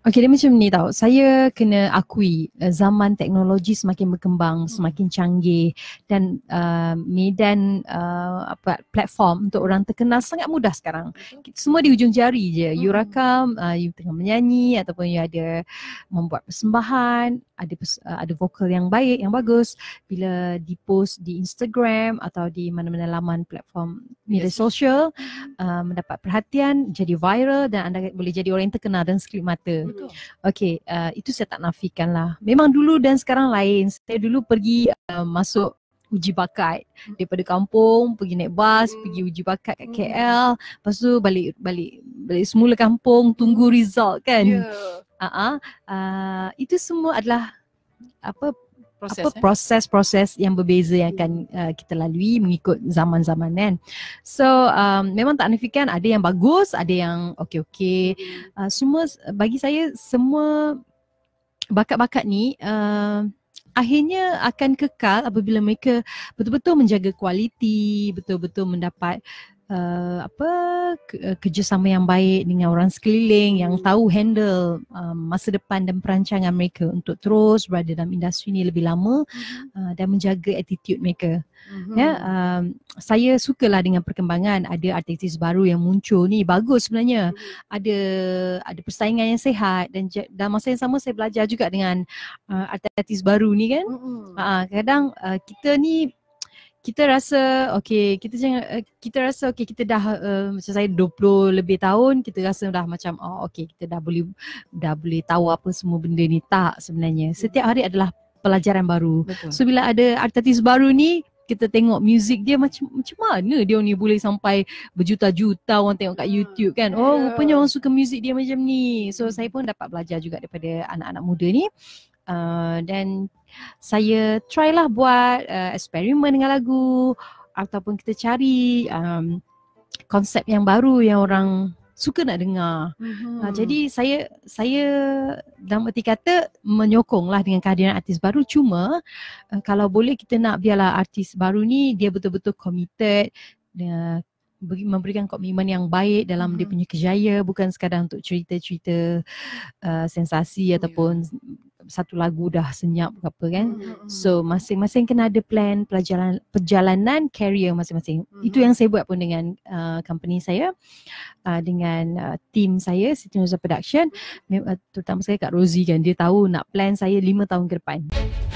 Okey, dia macam ni tau. Saya kena akui eh, zaman teknologi semakin berkembang, hmm. semakin canggih dan uh, medan uh, apa platform untuk orang terkenal sangat mudah sekarang. Semua di ujung jari je. You hmm. rakam, uh, you tengah menyanyi ataupun you ada membuat persembahan, ada pers- uh, ada vokal yang baik, yang bagus bila di-post di Instagram atau di mana-mana laman platform media sosial uh, mendapat perhatian, jadi viral dan anda boleh jadi orang yang terkenal dan sekelip mata. Betul. Okay, uh, itu saya tak nafikan lah. Memang dulu dan sekarang lain. Saya dulu pergi uh, masuk uji bakat hmm. daripada kampung pergi naik bas hmm. pergi uji bakat kat hmm. KL lepas tu balik balik balik semula kampung tunggu result kan yeah. Ya. uh-huh. Ah. uh, ah, itu semua adalah apa proses, apa eh? proses-proses yang berbeza yang akan uh, kita lalui mengikut zaman-zaman kan. So um, memang tak nafikan ada yang bagus, ada yang okey-okey. Uh, semua bagi saya semua bakat-bakat ni uh, akhirnya akan kekal apabila mereka betul-betul menjaga kualiti, betul-betul mendapat uh, apa eh, kerjasama yang baik dengan orang sekeliling yang tahu handle uh, masa depan dan perancangan mereka untuk terus berada dalam industri ini lebih lama uh, dan menjaga attitude mereka. Uh-huh. Ya, um, saya sukalah dengan perkembangan ada artis baru yang muncul ni bagus sebenarnya. Uh-huh. Ada ada persaingan yang sehat dan dalam masa yang sama saya belajar juga dengan uh, artis baru ni kan. Uh-huh. Uh, kadang uh, kita ni kita rasa okay kita jangan uh, kita rasa okay kita dah uh, macam saya 20 lebih tahun kita rasa dah macam oh okay kita dah boleh dah boleh tahu apa semua benda ni tak sebenarnya setiap hari adalah pelajaran baru Betul. so bila ada artis baru ni kita tengok muzik dia macam macam mana dia ni boleh sampai berjuta-juta orang tengok kat ah, YouTube kan ya. oh rupanya orang suka muzik dia macam ni so saya pun dapat belajar juga daripada anak-anak muda ni Uh, dan saya try lah buat uh, eksperimen dengan lagu ataupun kita cari um, konsep yang baru yang orang suka nak dengar. Mm-hmm. Uh, jadi saya saya dalam erti kata menyokong lah dengan kehadiran artis baru cuma uh, kalau boleh kita nak biarlah artis baru ni dia betul-betul committed uh, memberikan komitmen yang baik dalam hmm. dia mhm. punya kejaya bukan sekadar untuk cerita-cerita uh, sensasi oh, ya. ataupun satu lagu dah senyap ke apa kan. Mm-hmm. mm-hmm. So masing-masing kena ada plan pelajaran, perjalanan career masing-masing. Mm-hmm. Itu yang saya buat pun dengan uh, company saya uh, dengan uh, team saya Siti Nusa Production. Mm-hmm. Uh, terutama saya Kak Rosie kan dia tahu nak plan saya 5 tahun ke depan. Mm-hmm.